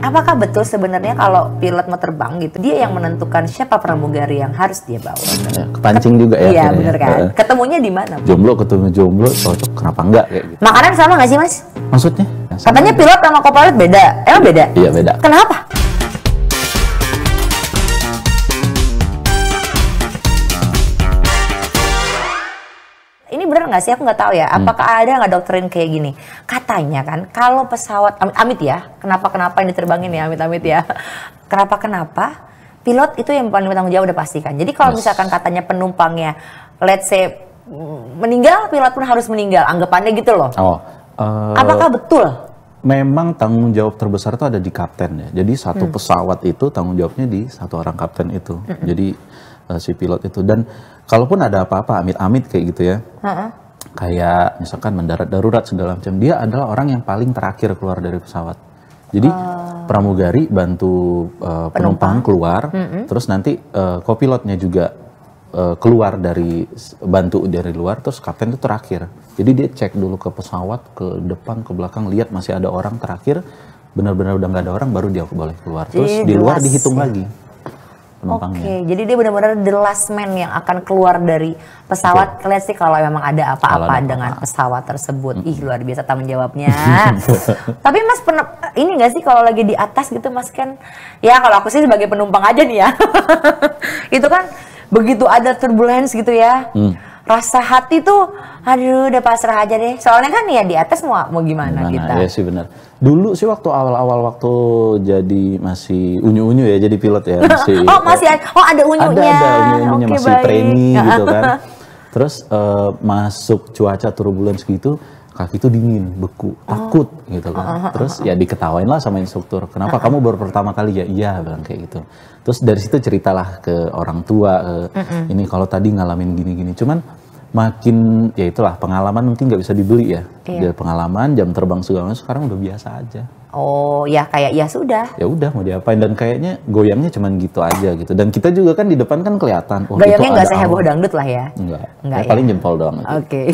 apakah betul sebenarnya kalau pilot mau terbang gitu dia yang menentukan siapa pramugari yang harus dia bawa iya, kepancing juga ya iya ya. bener kan uh, ketemunya di mana jomblo ketemu jomblo cocok kenapa enggak kayak gitu makanan sama nggak sih mas maksudnya katanya pilot sama kopilot beda emang beda iya beda kenapa bener nggak sih? Aku nggak tahu ya. Hmm. Apakah hmm. ada nggak doktrin kayak gini? Katanya kan, kalau pesawat amit, amit ya, kenapa kenapa yang diterbangin ya, amit amit ya. kenapa kenapa? Pilot itu yang paling bertanggung jawab udah pasti kan. Jadi kalau misalkan katanya penumpangnya, let's say mm, meninggal, pilot pun harus meninggal. Anggapannya gitu loh. Oh, uh, Apakah betul? memang tanggung jawab terbesar itu ada di kapten ya. Jadi satu hmm. pesawat itu tanggung jawabnya di satu orang kapten itu. Hmm. Jadi uh, si pilot itu dan kalaupun ada apa-apa amit-amit kayak gitu ya uh-uh. kayak misalkan mendarat darurat segala macam dia adalah orang yang paling terakhir keluar dari pesawat jadi uh. pramugari bantu uh, penumpang. penumpang keluar mm-hmm. terus nanti uh, kopilotnya juga eh, keluar dari bantu dari luar terus kapten itu terakhir jadi dia cek dulu ke pesawat ke depan ke belakang lihat masih ada orang terakhir benar-benar udah nggak ada orang baru dia boleh keluar terus Jadi, di luar dihitung ya. lagi penumpangnya. Oke, okay. jadi dia benar-benar the last man yang akan keluar dari pesawat. Okay. Kalian sih kalau memang ada apa-apa dengan apa. pesawat tersebut. Mm -hmm. Ih, luar biasa tanggung jawabnya. Tapi Mas ini nggak sih kalau lagi di atas gitu Mas kan ya kalau aku sih sebagai penumpang aja nih ya. itu kan begitu ada turbulence gitu ya. Mm rasa hati tuh aduh udah pasrah aja deh soalnya kan ya di atas mau mau gimana, gimana kita ya sih benar dulu sih waktu awal-awal waktu jadi masih unyu-unyu ya jadi pilot ya masih oh masih oh ada unyunya ada, ada unyu-unyunya okay, masih baik. gitu kan terus uh, masuk cuaca turbulensi gitu kaki itu dingin, beku, oh. takut gitu kan. Uh, uh, uh, Terus ah, ya ah. diketawain lah sama instruktur. Kenapa ah, kamu baru pertama kali ya? Iya bilang kayak gitu. Terus dari situ ceritalah ke orang tua, ke ini kalau tadi ngalamin gini-gini. Cuman makin ya itulah pengalaman mungkin nggak bisa dibeli ya. Iya. Dari pengalaman jam terbang segala sekarang udah biasa aja. Oh ya kayak ya sudah. Ya udah mau diapain dan kayaknya goyangnya cuman gitu aja gitu. Dan kita juga kan di depan kan kelihatan. Oh, goyangnya nggak seheboh dangdut lah ya. Enggak. Enggak ya, ya. Paling ya? jempol doang. Oke. Okay.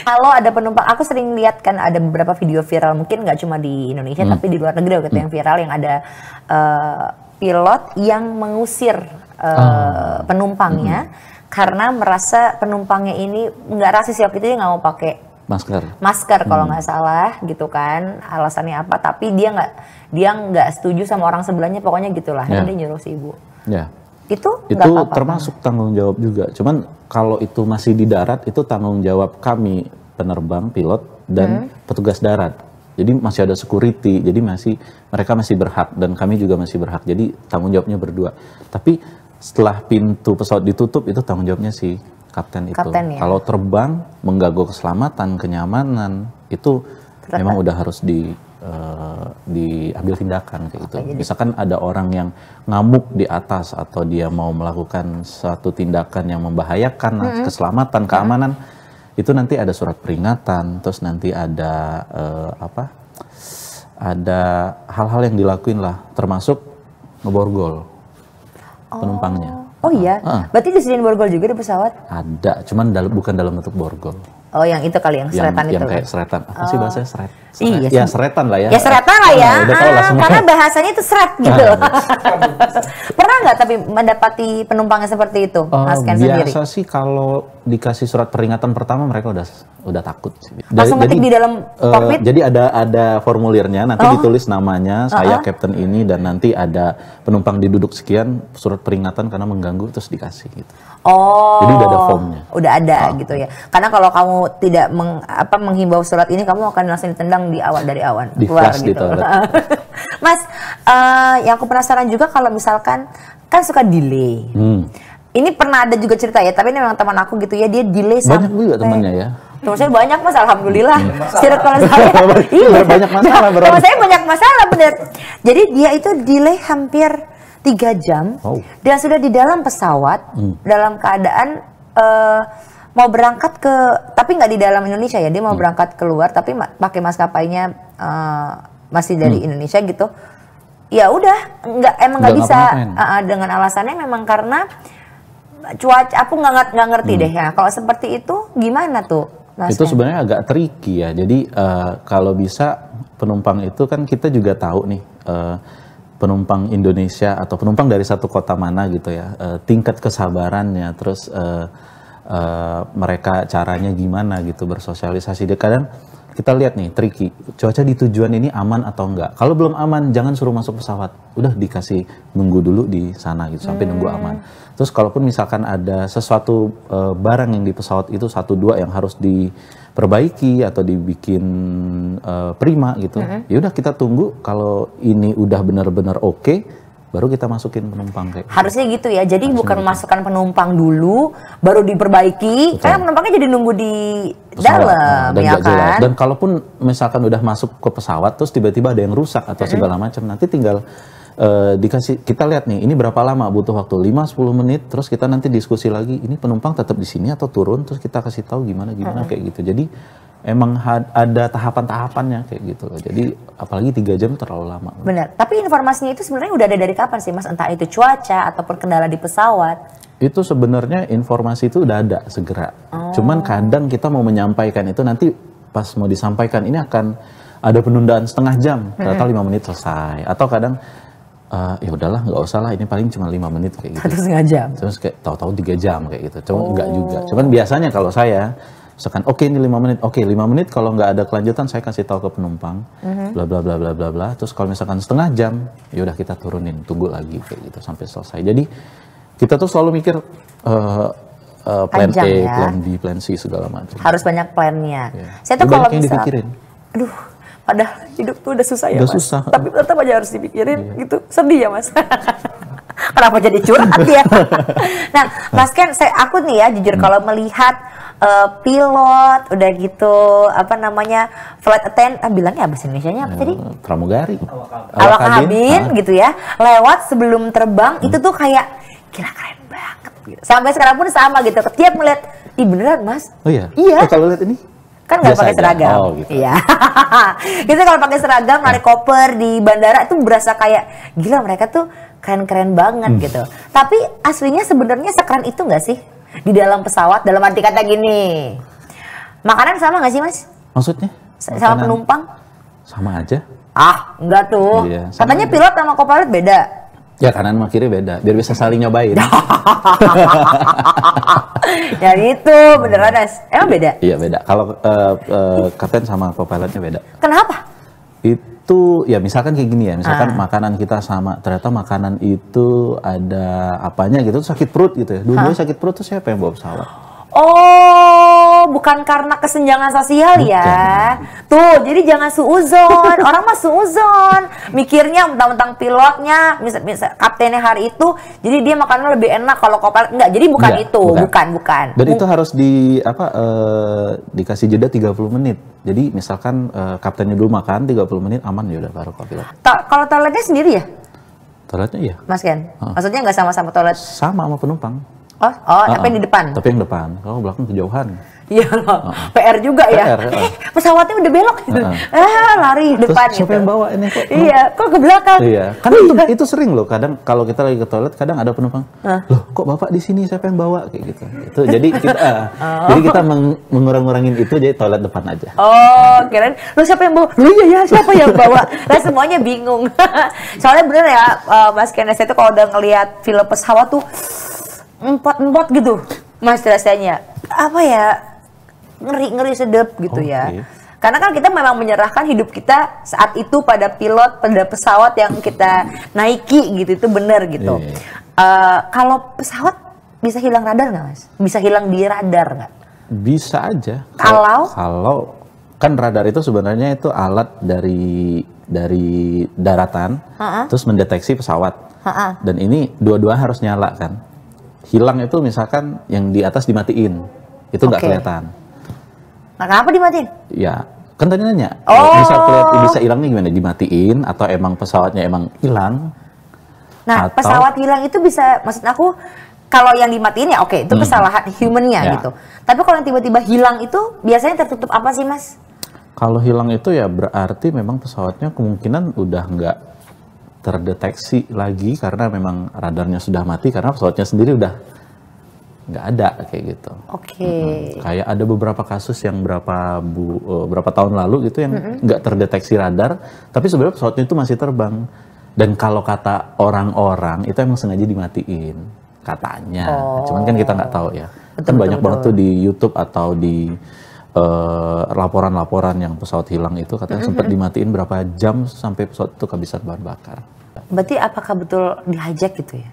Kalau ada penumpang, aku sering lihat kan ada beberapa video viral mungkin nggak cuma di Indonesia hmm. tapi di luar negeri gitu hmm. yang viral yang ada uh, pilot yang mengusir uh, ah. penumpangnya. Hmm karena merasa penumpangnya ini nggak rasis ya waktu itu dia nggak mau pakai masker masker kalau hmm. nggak hmm. salah gitu kan alasannya apa tapi dia nggak dia nggak setuju sama orang sebelahnya pokoknya gitulah yeah. Ya. dia nyuruh si ibu yeah. itu itu apa -apa. termasuk tanggung jawab juga cuman kalau itu masih di darat itu tanggung jawab kami penerbang pilot dan hmm. petugas darat jadi masih ada security jadi masih mereka masih berhak dan kami juga masih berhak jadi tanggung jawabnya berdua tapi setelah pintu pesawat ditutup itu tanggung jawabnya si kapten itu. Kapten, ya? Kalau terbang mengganggu keselamatan, kenyamanan itu Terletak. memang udah harus di uh, diambil tindakan kayak gitu. Misalkan ada orang yang ngamuk di atas atau dia mau melakukan satu tindakan yang membahayakan mm -hmm. keselamatan, iya. keamanan, mm -hmm. itu nanti ada surat peringatan, terus nanti ada uh, apa? Ada hal-hal yang dilakuin lah, termasuk ngeborgol oh. penumpangnya. Oh iya, ah. berarti disediain borgol juga di pesawat? Ada, cuman dal bukan dalam bentuk borgol. Oh, yang itu kali yang seretan yang, itu. Yang kayak kan? seretan. Apa sih bahasanya oh. seret? Iya. Ya, seretan lah ya. Ya seretan lah ya. ah, lah Karena bahasanya itu seret ah, gitu. Ah, Pernah nggak tapi mendapati penumpangnya seperti itu, uh, oh, biasa sendiri? Biasa sih kalau dikasih surat peringatan pertama mereka udah udah takut. Dari, Langsung di dalam eh, kokpit. Uh, jadi ada ada formulirnya, nanti oh. ditulis namanya, saya uh uh-uh. kapten ini dan nanti ada penumpang diduduk sekian, surat peringatan karena mengganggu terus dikasih gitu. Oh. Jadi udah ada formnya. Udah ada ah. gitu ya. Karena kalau kamu tidak meng, apa menghimbau surat ini kamu akan langsung ditendang di awal dari awan di keluar flash, gitu. Di Mas, uh, yang aku penasaran juga kalau misalkan kan suka delay. Hmm. Ini pernah ada juga cerita ya, tapi ini memang teman aku gitu ya, dia delay sampai Banyak juga temannya ya. Teman saya banyak mas, alhamdulillah. Iya. kalau saya iya, banyak iya. masalah berarti. Teman saya banyak masalah benar. Jadi dia itu delay hampir tiga jam oh. dan sudah di dalam pesawat hmm. dalam keadaan uh, mau berangkat ke tapi nggak di dalam Indonesia ya dia mau hmm. berangkat keluar tapi ma pakai maskapainya uh, masih dari hmm. Indonesia gitu ya udah nggak emang nggak bisa uh, dengan alasannya memang karena cuaca aku nggak nggak ngerti hmm. deh ya kalau seperti itu gimana tuh Mas itu sebenarnya agak tricky ya jadi uh, kalau bisa penumpang itu kan kita juga tahu nih uh, penumpang Indonesia atau penumpang dari satu kota mana gitu ya uh, tingkat kesabarannya terus uh, uh, mereka caranya gimana gitu bersosialisasi dia kadang kita lihat nih tricky cuaca di tujuan ini aman atau enggak kalau belum aman jangan suruh masuk pesawat udah dikasih nunggu dulu di sana gitu sampai hmm. nunggu aman terus kalaupun misalkan ada sesuatu uh, barang yang di pesawat itu satu dua yang harus di perbaiki atau dibikin uh, prima gitu. Mm -hmm. Ya udah kita tunggu kalau ini udah benar-benar oke okay, baru kita masukin penumpang kayak gitu. harusnya gitu, ya jadi harusnya bukan gitu. masukkan penumpang dulu baru diperbaiki Betul. karena penumpangnya jadi nunggu di dalam nah, dan ya kan jelas. dan kalaupun misalkan udah masuk ke pesawat terus tiba-tiba ada yang rusak atau mm-hmm. segala macam nanti tinggal Eh, dikasih kita lihat nih ini berapa lama butuh waktu 5-10 menit terus kita nanti diskusi lagi ini penumpang tetap di sini atau turun terus kita kasih tahu gimana gimana hmm. kayak gitu jadi emang ada tahapan-tahapannya kayak gitu. Jadi apalagi tiga jam terlalu lama. Benar. Tapi informasinya itu sebenarnya udah ada dari kapan sih, Mas? Entah itu cuaca ataupun kendala di pesawat. Itu sebenarnya informasi itu udah ada segera. Oh. Cuman kadang kita mau menyampaikan itu nanti pas mau disampaikan ini akan ada penundaan setengah jam, atau lima menit selesai. Atau kadang uh, ya udahlah nggak usah lah ini paling cuma lima menit kayak gitu terus setengah jam terus kayak tahu-tahu tiga jam kayak gitu cuma oh. nggak juga oh. cuman biasanya kalau saya misalkan oke okay, ini lima menit oke okay, lima menit kalau nggak ada kelanjutan saya kasih tahu ke penumpang mhm. bla bla bla bla bla bla terus kalau misalkan setengah jam ya udah kita turunin tunggu lagi kayak gitu sampai selesai jadi kita tuh selalu mikir uh, Uh, plan Panjang, A, ya. plan B, plan C segala macam. Harus banyak plannya. Yeah. Saya tuh kalau misalnya, aduh Padahal hidup tuh udah susah ya udah mas. susah. Tapi tetap aja harus dipikirin yeah. gitu. Sedih ya mas. Kenapa jadi curhat ya? nah, Mas Ken, saya aku nih ya jujur hmm. kalau melihat uh, pilot udah gitu apa namanya flight attend ah, bilangnya apa sih Indonesia nya apa tadi eh, pramugari awak kabin ah. gitu ya lewat sebelum terbang hmm. itu tuh kayak kira keren banget gitu. sampai sekarang pun sama gitu setiap melihat ih beneran mas oh iya iya Oh, kalau lihat ini kan nggak pakai seragam. Oh, gitu. Iya. Kita kalau pakai seragam narik hmm. koper di bandara itu berasa kayak gila mereka tuh keren-keren banget hmm. gitu. Tapi aslinya sebenarnya sekeren itu nggak sih di dalam pesawat dalam arti kata gini. Makanan sama nggak sih mas? Maksudnya? S sama penumpang? Sama aja. Ah, enggak tuh. Iya, Katanya pilot sama kopilot beda. Ya kanan sama kiri beda, biar bisa saling nyobain. ya itu beneran Nes. Emang beda? Iya beda. Kalau uh, uh, kapten sama co-pilotnya beda. Kenapa? Itu ya misalkan kayak gini ya, misalkan ah. makanan kita sama, ternyata makanan itu ada apanya gitu, sakit perut gitu ya. Dulu sakit perut tuh siapa yang bawa pesawat? Oh, bukan karena kesenjangan sosial ya. bukan. ya. Tuh, jadi jangan suuzon. Orang mah suuzon. Mikirnya tentang mentang pilotnya, misal, misal kaptennya hari itu, jadi dia makannya lebih enak kalau kopal enggak. Jadi bukan ya, itu, bukan, bukan. bukan. Dan itu harus di apa eh, dikasih jeda 30 menit. Jadi misalkan eh, kaptennya dulu makan 30 menit aman ya udah baru kopilot. Ta kalau toiletnya sendiri ya? Toiletnya iya. Mas Ken, uh. maksudnya nggak sama-sama toilet? Sama sama penumpang. Oh, oh, uh -uh. tapi yang di depan. Tapi yang depan. Kalau belakang kejauhan. Iya loh, PR juga PR, ya. uh Eh, pesawatnya udah belok gitu. Uh-uh. Ah, lari Terus depan siapa gitu. yang bawa ini kok? Iya, kok ke belakang? Iya. Karena itu, iya. itu sering loh, kadang kalau kita lagi ke toilet kadang ada penumpang. Uh. Loh, kok Bapak di sini siapa yang bawa kayak gitu. Itu jadi kita uh, oh. jadi kita meng- mengurang urangin itu jadi toilet depan aja. Oh, keren. Lo siapa yang bawa? Lo iya ya, siapa yang bawa? Lah semuanya bingung. Soalnya bener ya, uh, Mas Kenes itu kalau udah ngelihat film pesawat tuh empat-empat gitu. Mas rasanya apa ya ngeri-ngeri sedep gitu okay. ya. Karena kan kita memang menyerahkan hidup kita saat itu pada pilot, pada pesawat yang kita naiki gitu, itu benar gitu. Yeah. Iya, iya. Uh, kalau pesawat bisa hilang radar nggak mas? Bisa hilang di radar nggak? Bisa aja. Kalau? Kalau kan radar itu sebenarnya itu alat dari dari daratan, uh -uh. terus mendeteksi pesawat. Uh -uh. Dan ini dua-dua harus nyala kan. Hilang itu misalkan yang di atas dimatiin, itu nggak okay. kelihatan Nah, kenapa dimatiin? Ya, kan tadi nanya. Oh. Bisa kulihat, bisa hilang nih gimana? Dimatiin atau emang pesawatnya emang hilang? Nah, atau... pesawat hilang itu bisa maksud aku kalau yang dimatiin ya oke, okay, itu hmm. kesalahan ya. humannya ya. gitu. Tapi kalau yang tiba-tiba hilang itu biasanya tertutup apa sih, Mas? Kalau hilang itu ya berarti memang pesawatnya kemungkinan udah nggak terdeteksi lagi karena memang radarnya sudah mati karena pesawatnya sendiri udah nggak ada kayak gitu. Oke. Okay. Hmm, kayak ada beberapa kasus yang berapa bu uh, berapa tahun lalu gitu yang nggak mm -hmm. terdeteksi radar, tapi sebenarnya pesawatnya itu masih terbang. Dan kalau kata orang-orang itu emang sengaja dimatiin katanya. Oh. Cuman kan kita nggak tahu ya. Kan betul, kan banyak betul. banget tuh di YouTube atau di eh, laporan-laporan uh, yang pesawat hilang itu katanya mm -hmm. sempat dimatiin berapa jam sampai pesawat itu kehabisan bahan bakar. Berarti apakah betul dihajak gitu ya?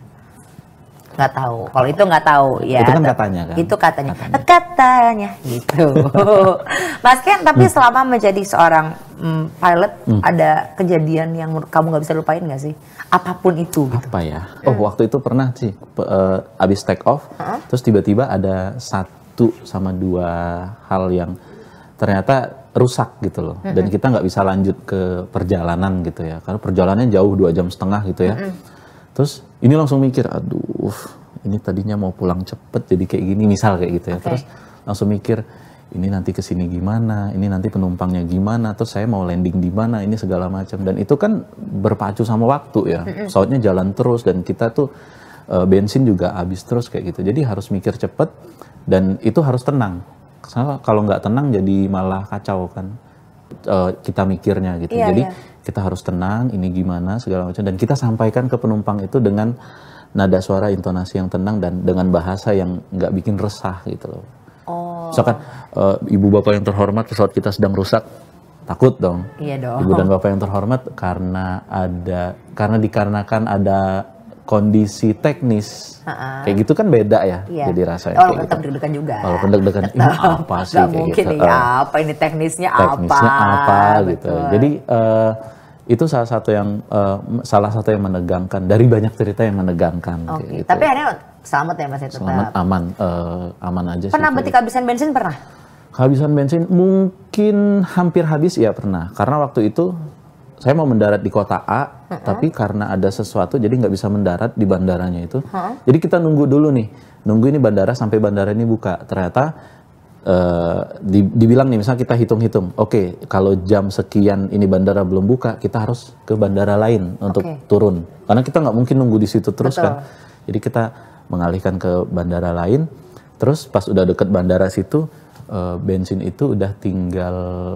nggak tahu kalau itu nggak tahu ya itu kan katanya kan itu katanya katanya, katanya gitu mas Ken tapi hmm. selama menjadi seorang hmm, pilot hmm. ada kejadian yang kamu nggak bisa lupain nggak sih apapun itu gitu. apa ya hmm. oh hmm. waktu itu pernah sih uh, abis take off hmm? terus tiba-tiba ada satu sama dua hal yang ternyata rusak gitu loh hmm. dan kita nggak bisa lanjut ke perjalanan gitu ya karena perjalanannya jauh dua jam setengah gitu ya hmm. terus ini langsung mikir aduh ini tadinya mau pulang cepet jadi kayak gini misal kayak gitu ya okay. terus langsung mikir ini nanti kesini gimana, ini nanti penumpangnya gimana, terus saya mau landing di mana, ini segala macam. Dan itu kan berpacu sama waktu ya. Pesawatnya jalan terus dan kita tuh e, bensin juga habis terus kayak gitu. Jadi harus mikir cepet dan itu harus tenang. Karena kalau nggak tenang jadi malah kacau kan eh, kita mikirnya gitu. Yeah, jadi iya kita harus tenang, ini gimana segala macam dan kita sampaikan ke penumpang itu dengan nada suara intonasi yang tenang dan dengan bahasa yang nggak bikin resah gitu loh. Oh. Misalkan uh, ibu bapak yang terhormat pesawat kita sedang rusak, takut dong. Iya dong. Ibu dan bapak yang terhormat karena ada karena dikarenakan ada kondisi teknis uh-uh. kayak gitu kan beda ya iya. jadi rasanya oh, kayak gitu. tetap gitu. deg-degan juga walaupun deg-degan ini apa sih kayak mungkin gitu. ya apa ini teknisnya, teknisnya apa apa gitu jadi uh, itu salah satu yang uh, salah satu yang menegangkan dari banyak cerita yang menegangkan. Oke. Okay. Gitu. Tapi akhirnya selamat ya mas itu. Ya, tetap. aman uh, aman aja. Pernah berarti gitu. kehabisan bensin pernah? Kehabisan bensin mungkin hampir habis ya pernah karena waktu itu saya mau mendarat di kota A, uh -uh. tapi karena ada sesuatu jadi nggak bisa mendarat di bandaranya itu. Uh -uh. Jadi kita nunggu dulu nih, nunggu ini bandara sampai bandara ini buka. Ternyata Uh, di, dibilang nih misalnya kita hitung-hitung, oke okay, kalau jam sekian ini bandara belum buka, kita harus ke bandara lain untuk okay. turun, karena kita nggak mungkin nunggu di situ terus kan. Betul. kan. Jadi kita mengalihkan ke bandara lain, terus pas udah deket bandara situ uh, bensin itu udah tinggal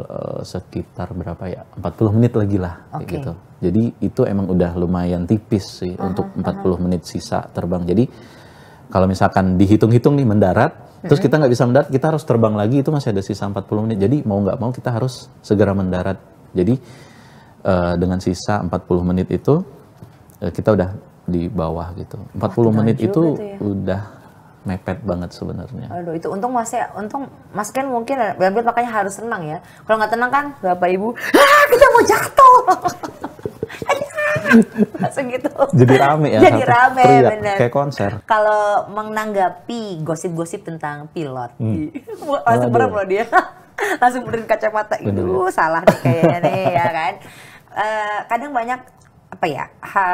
uh, sekitar berapa ya, 40 menit lagi lah, okay. gitu. Jadi itu emang udah lumayan tipis sih uh ah, -huh, untuk 40 uh -huh. menit sisa terbang. Jadi kalau misalkan dihitung-hitung nih mendarat Terus kita nggak bisa mendarat, kita harus terbang lagi itu masih ada sisa 40 menit. Jadi mau nggak mau kita harus segera mendarat. Jadi uh, dengan sisa 40 menit itu uh, kita udah di bawah gitu. 40 Wah, menit itu gitu ya? udah mepet banget sebenarnya. Aduh itu untung masih untung Mas Ken mungkin ya, berarti makanya harus tenang ya. Kalau nggak tenang kan Bapak Ibu, ah, kita mau jatuh. segitu. Jadi rame ya. Jadi rame bener. Kayak konser. Kalau menanggapi gosip-gosip tentang pilot, hmm. langsung berem loh dia. langsung berin kacamata itu salah nih kayaknya nih ya kan. Uh, kadang banyak apa ya ha,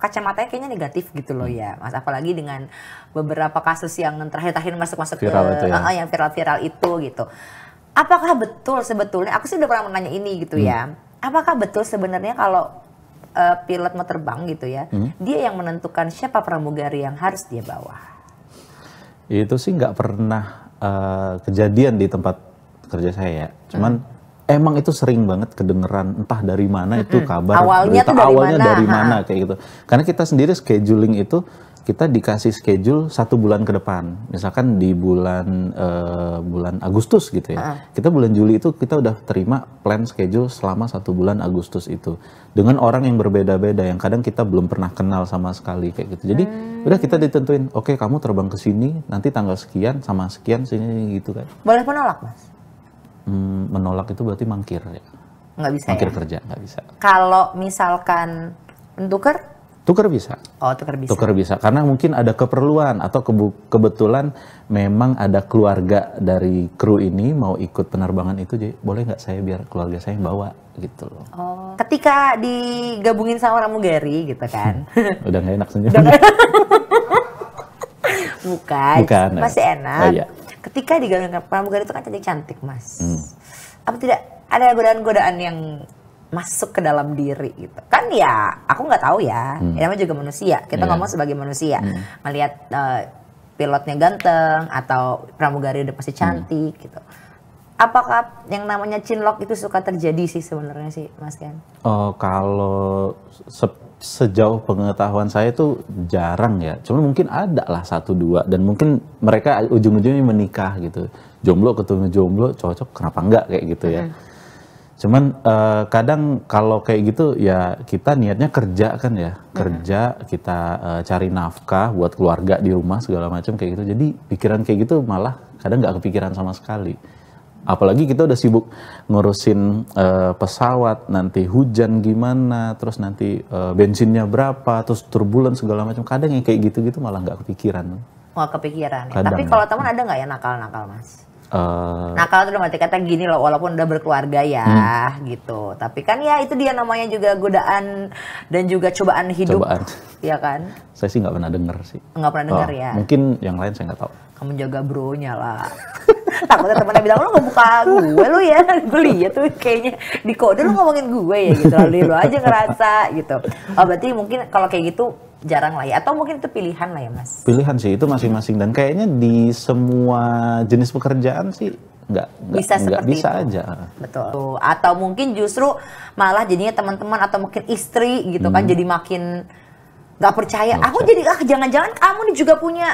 kacamatanya kayaknya negatif gitu loh hmm. ya mas apalagi dengan beberapa kasus yang terakhir-terakhir masuk-masuk ke ya. uh, yang viral-viral itu gitu apakah betul sebetulnya aku sih udah pernah menanya ini gitu hmm. ya apakah betul sebenarnya kalau uh, pilot mau terbang gitu ya, hmm. dia yang menentukan siapa pramugari yang harus dia bawa. Itu sih nggak pernah uh, kejadian di tempat kerja saya ya. Cuman hmm emang itu sering banget kedengeran entah dari mana -hmm. itu hmm. kabar awalnya berita, dari awalnya mana, dari mana kayak gitu karena kita sendiri scheduling itu kita dikasih schedule satu bulan ke depan, misalkan di bulan uh, bulan Agustus gitu ya. Uh Kita bulan Juli itu kita udah terima plan schedule selama satu bulan Agustus itu dengan orang yang berbeda-beda yang kadang kita belum pernah kenal sama sekali kayak gitu. Jadi hmm. udah kita ditentuin, oke okay, kamu terbang ke sini nanti tanggal sekian sama sekian sini gitu kan. Boleh menolak mas? Hmm, menolak itu berarti mangkir ya. Nggak bisa. Mangkir ya? kerja nggak bisa. Kalau misalkan mentukar Tuker bisa. Oh, tuker bisa. Tuker bisa. Karena mungkin ada keperluan atau ke kebetulan memang ada keluarga dari kru ini mau ikut penerbangan itu, jadi boleh nggak saya biar keluarga saya bawa gitu loh. Oh. Ketika digabungin sama orang Mugeri gitu kan. Udah nggak enak senyum. udah Bukan. Bukan. Masih enak. Oh, iya. Ketika digabungin sama Pramugari itu kan cantik-cantik, Mas. Hmm. Apa tidak ada godaan-godaan yang masuk ke dalam diri gitu kan ya aku nggak tahu ya hmm. namanya juga manusia kita yeah. ngomong sebagai manusia hmm. melihat uh, pilotnya ganteng atau pramugari udah pasti hmm. cantik hmm. gitu apakah yang namanya cinlok itu suka terjadi sih sebenarnya sih mas Ken oh kalau se sejauh pengetahuan saya itu jarang ya cuma mungkin ada lah satu dua dan mungkin mereka ujung-ujungnya menikah gitu jomblo ketemu jomblo cocok kenapa enggak kayak gitu ya hmm Cuman uh, kadang kalau kayak gitu ya kita niatnya kerja kan ya kerja kita uh, cari nafkah buat keluarga di rumah segala macam kayak gitu. Jadi pikiran kayak gitu malah kadang nggak kepikiran sama sekali. Apalagi kita udah sibuk ngurusin uh, pesawat, nanti hujan gimana, terus nanti uh, bensinnya berapa, terus turbulen segala macam. Kadang yang kayak gitu-gitu malah nggak kepikiran. Nggak kepikiran. Ya. Kadang. Tapi kalau teman ada nggak ya nakal-nakal mas? Uh, nah kalau terus mati kata gini loh walaupun udah berkeluarga ya hmm. gitu tapi kan ya itu dia namanya juga godaan dan juga cobaan hidup cobaan. ya kan saya sih nggak pernah dengar sih nggak pernah dengar oh, ya mungkin yang lain saya nggak tahu kamu jaga bronya lah takutnya temennya bilang lo nggak buka gue lo ya gue ya tuh kayaknya di kode lo ngomongin gue ya gitu lalu lo aja ngerasa gitu oh berarti mungkin kalau kayak gitu jarang lah ya atau mungkin itu pilihan lah ya mas pilihan sih itu masing-masing dan kayaknya di semua jenis pekerjaan sih nggak bisa nggak, seperti bisa itu. aja betul atau mungkin justru malah jadinya teman-teman atau mungkin istri gitu kan hmm. kan jadi makin nggak percaya Gak aku jadi ah jangan-jangan kamu nih juga punya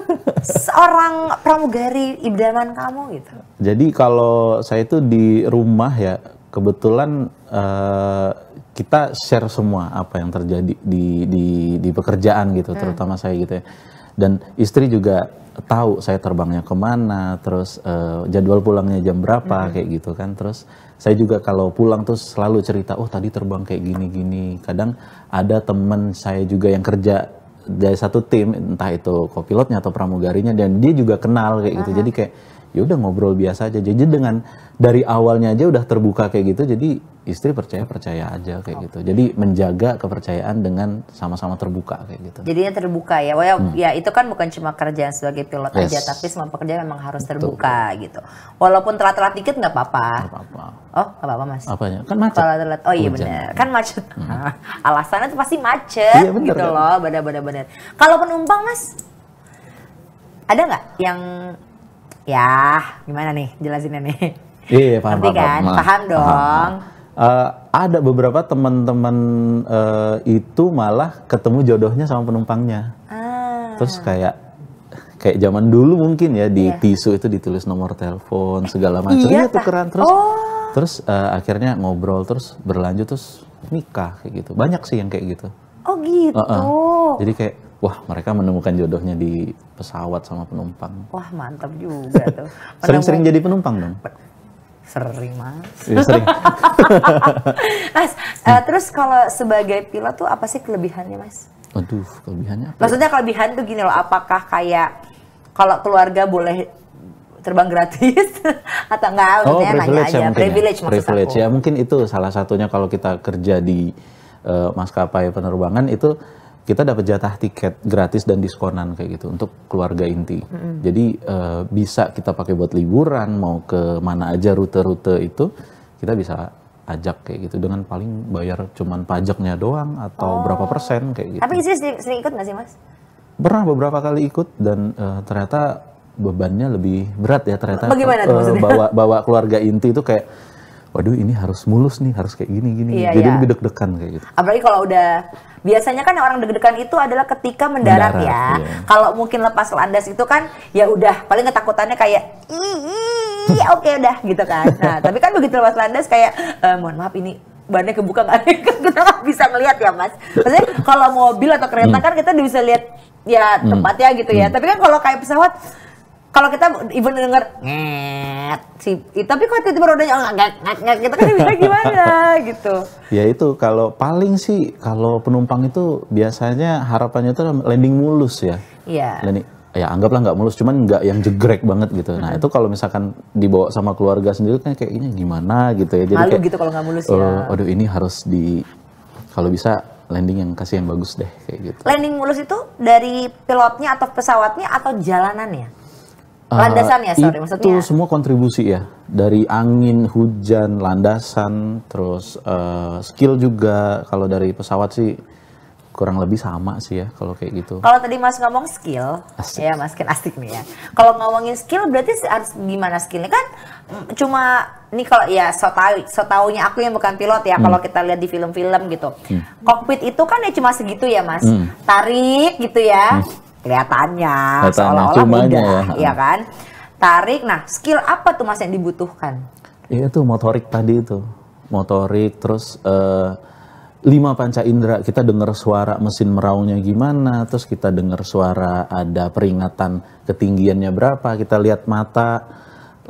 seorang pramugari idaman kamu gitu jadi kalau saya itu di rumah ya kebetulan uh, kita share semua apa yang terjadi di di di pekerjaan gitu, hmm. terutama saya gitu ya. Dan istri juga tahu saya terbangnya kemana, terus uh, jadwal pulangnya jam berapa hmm. kayak gitu kan. Terus saya juga kalau pulang terus selalu cerita, oh tadi terbang kayak gini-gini. Kadang ada temen saya juga yang kerja dari satu tim, entah itu kopilotnya atau pramugarinya, dan dia juga kenal kayak gitu. Hmm. Jadi kayak ya udah ngobrol biasa aja jadi dengan dari awalnya aja udah terbuka kayak gitu jadi istri percaya percaya aja kayak gitu jadi menjaga kepercayaan dengan sama-sama terbuka kayak gitu jadinya terbuka ya well, hmm. ya itu kan bukan cuma kerjaan sebagai pilot yes. aja tapi semua pekerjaan memang harus terbuka gitu walaupun telat-telat dikit nggak apa-apa oh nggak apa-apa mas apanya kan macet telat-telat oh iya bener kan macet hmm. alasannya tuh pasti macet iya, bener, gitu kan? loh bener benar benar kalau penumpang mas ada nggak yang ya gimana nih jelasinnya nih? Iya, iya paham paham, kan paham, paham dong. Paham, paham. Uh, ada beberapa teman-teman uh, itu malah ketemu jodohnya sama penumpangnya. Ah. Terus kayak kayak zaman dulu mungkin ya di yeah. tisu itu ditulis nomor telepon segala iya macam. Iya, ya, tukeran terus. Oh terus uh, akhirnya ngobrol terus berlanjut terus nikah kayak gitu banyak sih yang kayak gitu oh gitu uh -uh. jadi kayak wah mereka menemukan jodohnya di pesawat sama penumpang. Wah mantap juga tuh. Sering-sering jadi penumpang dong. Sering mas. Ya, sering. mas, hmm. uh, terus kalau sebagai pilot tuh apa sih kelebihannya mas? Aduh, kelebihannya apa? Ya? Maksudnya kelebihan tuh gini loh, apakah kayak kalau keluarga boleh terbang gratis atau enggak? Oh, privilege ya, aja. privilege ya. Privilege aku. ya, mungkin itu salah satunya kalau kita kerja di uh, maskapai penerbangan itu kita dapat jatah tiket gratis dan diskonan kayak gitu untuk keluarga inti. Mm -hmm. Jadi uh, bisa kita pakai buat liburan, mau ke mana aja rute-rute itu kita bisa ajak kayak gitu dengan paling bayar cuman pajaknya doang atau oh. berapa persen kayak gitu. Tapi sih sering, ikut nggak sih mas? Pernah beberapa kali ikut dan uh, ternyata bebannya lebih berat ya ternyata. Bagaimana eh, tuh, uh, maksudnya? bawa bawa keluarga inti itu kayak waduh ini harus mulus nih, harus kayak gini gini. Iya, Jadi iya. lebih deg-degan kayak gitu. Apalagi kalau udah biasanya kan orang deg-degan itu adalah ketika mendarat, mendarat ya. Iya. Kalau mungkin lepas landas itu kan ya udah paling ketakutannya kayak iya oke okay, udah gitu kan. Nah, tapi kan begitu lepas landas kayak e, mohon maaf ini bannya kebuka nggak kita nggak bisa ngeliat ya mas maksudnya kalau mobil atau kereta hmm. kan kita bisa lihat ya hmm. tempatnya gitu ya hmm. tapi kan kalau kayak pesawat kalau kita even denger ngat sih, tapi kalau tiba-tiba rodanya nggak nggak kita kan bisa gimana gitu ya itu kalau paling sih kalau penumpang itu biasanya harapannya itu landing mulus ya iya yeah. ya anggaplah nggak mulus cuman nggak yang jegrek banget gitu nah itu kalau misalkan dibawa sama keluarga sendiri kan kayak ini gimana gitu ya jadi Malu kayak, gitu kalau nggak mulus ya. oh, ya aduh ini harus di kalau bisa landing yang kasih yang bagus deh kayak gitu landing mulus itu dari pilotnya atau pesawatnya atau jalanannya Eh, landasan ya, sorry itu maksudnya itu semua kontribusi ya dari angin hujan landasan terus uh, skill juga kalau dari pesawat sih kurang lebih sama sih ya kalau kayak gitu. Kalau tadi Mas ngomong skill, asik. ya Mas kan asik nih ya. Kalau ngomongin skill berarti harus gimana skillnya kan? Mm, cuma nih kalau ya so tahu so taunya aku yang bukan pilot ya hmm. kalau kita lihat di film-film gitu. Hmm. Kokpit itu kan ya cuma segitu ya Mas. Hmm. Tarik gitu ya. Hmm kelihatannya, kelihatannya seolah-olah mudah, ya. ya kan? Tarik, nah skill apa tuh mas yang dibutuhkan? Ya itu motorik tadi itu, motorik terus uh, lima panca indera kita dengar suara mesin meraunya gimana, terus kita dengar suara ada peringatan ketinggiannya berapa, kita lihat mata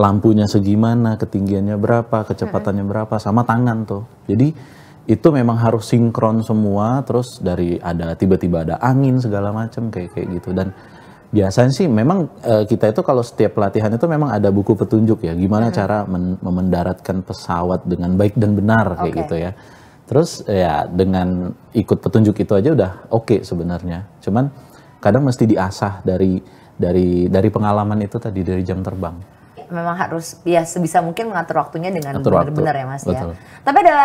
lampunya segimana, ketinggiannya berapa, kecepatannya berapa, sama tangan tuh. Jadi itu memang harus sinkron semua terus dari ada tiba-tiba ada angin segala macam kayak kayak gitu dan biasanya sih memang e, kita itu kalau setiap pelatihan itu memang ada buku petunjuk ya gimana hmm. cara men memendaratkan pesawat dengan baik dan benar kayak okay. gitu ya terus ya dengan ikut petunjuk itu aja udah oke okay sebenarnya cuman kadang mesti diasah dari dari dari pengalaman itu tadi dari jam terbang memang harus ya sebisa mungkin mengatur waktunya dengan benar-benar ya mas ya. Betul. ya tapi ada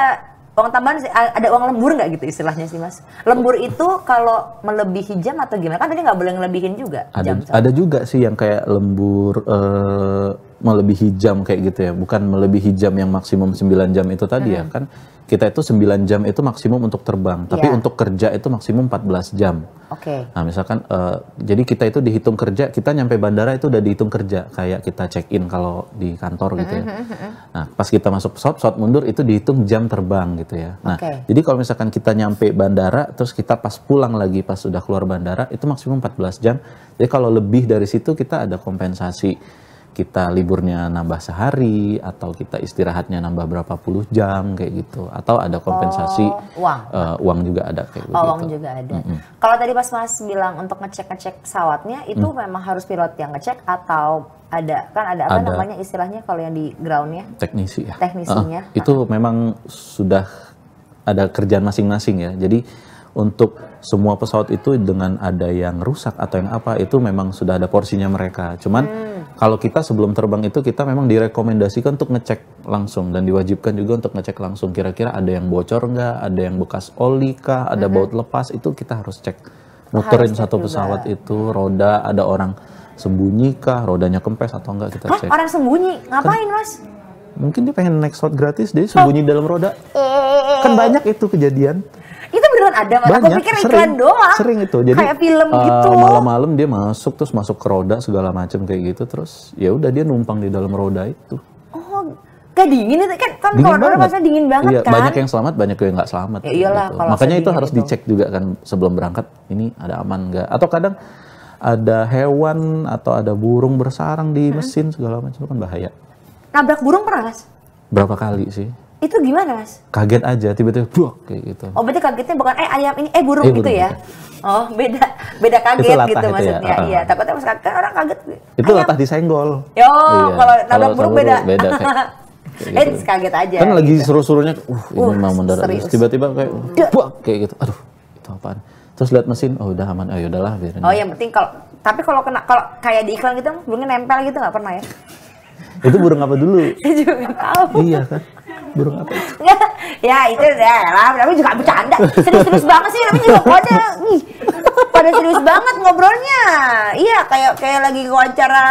uang tambahan ada uang lembur nggak gitu istilahnya sih mas lembur itu kalau melebihi jam atau gimana kan tadi nggak boleh ngelebihin juga ada jam, ada juga sih yang kayak lembur uh, melebihi jam kayak gitu ya, bukan melebihi jam yang maksimum 9 jam itu tadi ya, hmm. ya kan. Kita itu 9 jam itu maksimum untuk terbang, tapi yeah. untuk kerja itu maksimum 14 jam. Oke. Okay. Nah, misalkan uh, jadi kita itu dihitung kerja, kita nyampe bandara itu udah dihitung kerja, kayak kita check in kalau di kantor gitu ya. Hmm, hmm, hmm, nah, pas kita masuk pesawat, pesawat mundur itu dihitung jam terbang gitu ya. Nah, okay. jadi kalau misalkan kita nyampe bandara terus kita pas pulang lagi pas sudah keluar bandara itu maksimum 14 jam. Jadi kalau lebih dari situ kita ada kompensasi kita liburnya nambah sehari atau kita istirahatnya nambah berapa puluh jam kayak gitu atau ada kompensasi oh, uang uh, uang juga ada kayak oh, uang juga ada mm -hmm. kalau tadi mas mas bilang untuk ngecek ngecek pesawatnya itu mm. memang harus pilot yang ngecek atau ada kan ada apa ada. namanya istilahnya kalau yang di groundnya teknisi ya teknisinya uh, itu uh. memang sudah ada kerjaan masing-masing ya jadi untuk semua pesawat itu dengan ada yang rusak atau yang apa itu memang sudah ada porsinya mereka cuman hmm kalau kita sebelum terbang itu kita memang direkomendasikan untuk ngecek langsung dan diwajibkan juga untuk ngecek langsung kira-kira ada yang bocor nggak, ada yang bekas oli kah, ada baut lepas itu kita harus cek. Muterin harus satu pesawat juga. itu roda ada orang sembunyi kah, rodanya kempes atau enggak kita Hah, cek. Orang sembunyi kan ngapain mas? Mungkin dia pengen next slot gratis, dia sembunyi oh. dalam roda. Kan banyak itu kejadian beneran ada mas. Banyak, aku pikir sering, iklan doang. Sering itu. Jadi kayak film uh, gitu. Malam-malam dia masuk terus masuk ke roda segala macam kayak gitu terus ya udah dia numpang di dalam roda itu. Oh, gak dingin itu kan kan dingin kalau banget. dingin iya, banget iya, kan. Banyak yang selamat, banyak yang nggak selamat. Ya iyalah, gitu. Makanya itu harus itu. dicek juga kan sebelum berangkat ini ada aman nggak? Atau kadang ada hewan atau ada burung bersarang di mesin segala macam kan bahaya. Nabrak burung pernah, Mas? Berapa kali sih? Itu gimana mas? Kaget aja, tiba-tiba buak kayak gitu. Oh berarti kagetnya bukan eh ayam ini, eh burung, eh, gitu burung gitu ya? Gitu. Oh beda, beda kaget latah, gitu ya, maksudnya. Iya Uh. Iya, takutnya mas kaget, orang kaget. Itu ayam. latah disenggol. Yo, iya. kalau nabrak burung beda. beda kayak, kayak gitu. Eh kaget aja. Kan gitu. lagi seru-serunya, uh ini uh, memang mendarat. tiba-tiba kayak ya. buak kayak gitu, aduh itu apaan. Terus lihat mesin, oh udah aman, oh udahlah biarin. Oh yang penting kalau tapi kalau kena kalau kayak di iklan gitu, burungnya nempel gitu nggak pernah ya? itu burung apa dulu? Saya juga nggak tahu. Iya kan? Burung apa itu? ya itu ya lah. juga bercanda. Serius-serius banget sih. tapi juga pada, pada serius banget ngobrolnya. Iya kayak kayak lagi wawancara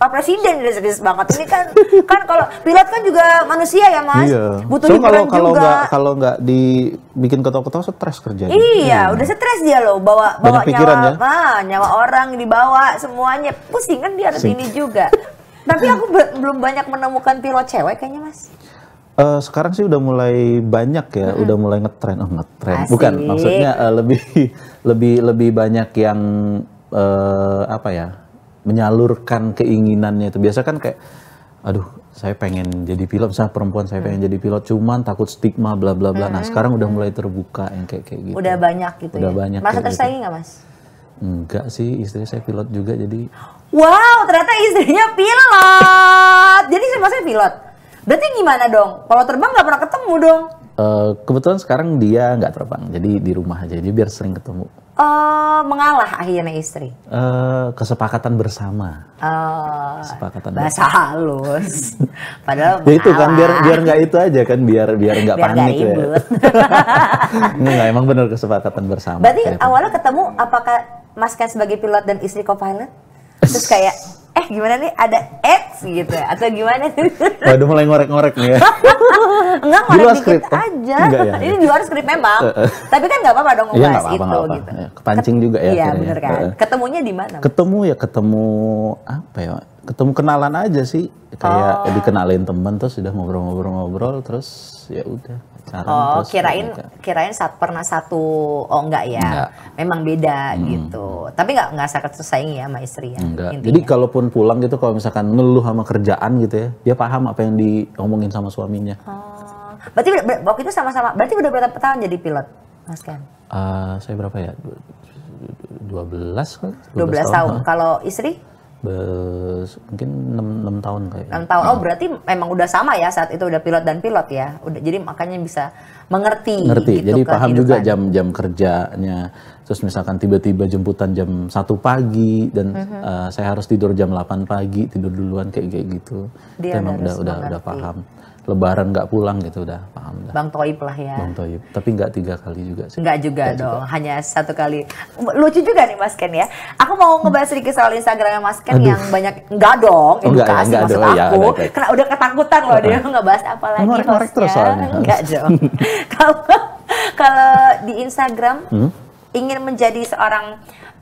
Pak Presiden udah serius banget. Ini kan kan kalau pilot kan juga manusia ya Mas. Iya. Butuh so, kalau kalau nggak kalau nggak dibikin ketawa-ketawa stres kerja. Iya, hmm. udah stres dia loh bawa bawa Banyak nyawa, pikiran, ya? nah, nyawa orang dibawa semuanya. Pusing kan dia harus ini juga. Tapi aku belum banyak menemukan pilot cewek kayaknya mas. Uh, sekarang sih udah mulai banyak ya, hmm. udah mulai ngetren, oh ngetren, bukan maksudnya uh, lebih lebih lebih banyak yang uh, apa ya menyalurkan keinginannya itu biasa kan kayak, aduh saya pengen jadi pilot, misalnya perempuan saya pengen hmm. jadi pilot, cuman takut stigma bla bla bla. Nah sekarang udah mulai terbuka yang kayak kayak gitu. Udah banyak gitu. Udah ya? banyak. Merasa gitu. tersaingi nggak mas? Enggak sih, istri saya pilot juga jadi. Wow, ternyata istrinya pilot. jadi saya saya pilot. Berarti gimana dong? Kalau terbang nggak pernah ketemu dong? Uh, kebetulan sekarang dia nggak terbang, jadi di rumah aja. Jadi biar sering ketemu. Uh, mengalah akhirnya istri. Uh, kesepakatan bersama. Uh, kesepakatan bahasa bersama. halus. Padahal ya itu kan biar biar nggak itu aja kan biar biar nggak panik gak ya. Enggak, emang bener kesepakatan bersama. Berarti gitu. awalnya ketemu apakah Mas kan sebagai pilot dan istri co-pilot? Terus kayak, eh gimana nih ada ads gitu ya? Atau gimana? Waduh mulai ngorek-ngorek nih ya. Enggak ngorek dikit script. Oh. aja. Enggak, ya, Ini di ya. luar skrip memang. Tapi kan nggak apa-apa dong iya, ngebahas ya, itu. Apa -apa. Gitu. gitu. kepancing juga ya. Iya ya. bener kan. Ketemunya di mana? Ketemu ya ketemu apa ya? Ketemu kenalan aja sih. Kayak oh. dikenalin temen terus sudah ngobrol-ngobrol-ngobrol terus ya udah. Oh, kirain kirain saat pernah satu oh enggak ya. Enggak. Memang beda hmm. gitu. Tapi enggak enggak sakit tersaingi ya sama istri ya. Enggak. Jadi kalaupun pulang gitu kalau misalkan ngeluh sama kerjaan gitu ya, dia paham apa yang diomongin sama suaminya. Oh. Berarti waktu itu sama-sama. Berarti udah berapa tahun jadi pilot, Mas Ken? Uh, saya berapa ya? 12 kan? 12, 12 tahun. tahun. Kalau istri? Be, mungkin 6, 6 tahun kayak 6 tahun. Oh, hmm. berarti memang udah sama ya saat itu udah pilot dan pilot ya. Udah jadi makanya bisa mengerti Ngerti. Gitu, jadi paham juga jam-jam kerjanya. Terus misalkan tiba-tiba jemputan jam satu pagi dan mm -hmm. uh, saya harus tidur jam 8 pagi, tidur duluan kayak kayak gitu. Dia memang udah udah udah paham. Lebaran nggak pulang gitu udah paham dah. Bang Toib lah ya. Bang Toib, tapi nggak tiga kali juga sih. Nggak juga gak dong, juga. hanya satu kali. Lucu juga nih Mas Ken ya. Aku mau ngebahas sedikit soal Instagramnya Mas Ken Aduh. yang banyak nggak dong, oh, ya, edukasi oh, enggak, ya, enggak maksud aku. Ya, enggak, Karena udah ketakutan loh dia nggak bahas apa lagi. Ngorek-ngorek terus soalnya. Nggak dong. Kalau kalau di Instagram hmm? ingin menjadi seorang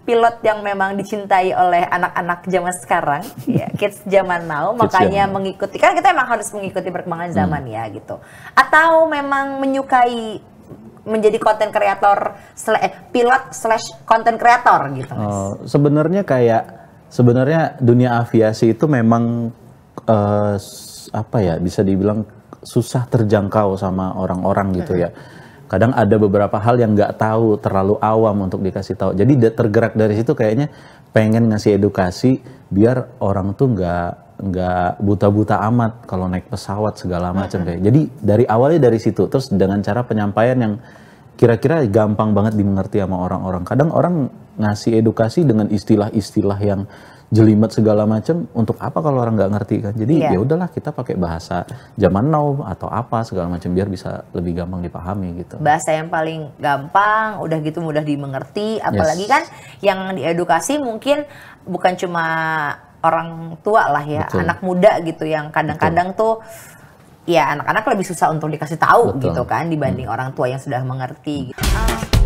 pilot yang memang dicintai oleh anak-anak zaman sekarang, ya, kids zaman now, makanya zaman. mengikuti. Kan kita emang harus mengikuti perkembangan hmm. zaman hmm. ya gitu. Atau memang menyukai menjadi konten kreator eh, pilot slash konten kreator gitu. Oh, sebenarnya kayak sebenarnya dunia aviasi itu memang uh, apa ya bisa dibilang susah terjangkau sama orang-orang gitu hmm. ya kadang ada beberapa hal yang nggak tahu terlalu awam untuk dikasih tahu jadi tergerak dari situ kayaknya pengen ngasih edukasi biar orang tuh nggak nggak buta-buta amat kalau naik pesawat segala macam kayak jadi dari awalnya dari situ terus dengan cara penyampaian yang kira-kira gampang banget dimengerti sama orang-orang kadang orang ngasih edukasi dengan istilah-istilah yang jelimet segala macam untuk apa kalau orang nggak ngerti kan jadi yeah. ya udahlah kita pakai bahasa zaman now atau apa segala macam biar bisa lebih gampang dipahami gitu bahasa yang paling gampang udah gitu mudah dimengerti apalagi yes. kan yang diedukasi mungkin bukan cuma orang tua lah ya Betul. anak muda gitu yang kadang-kadang tuh ya anak-anak lebih susah untuk dikasih tahu Betul. gitu kan dibanding hmm. orang tua yang sudah mengerti gitu. Ah.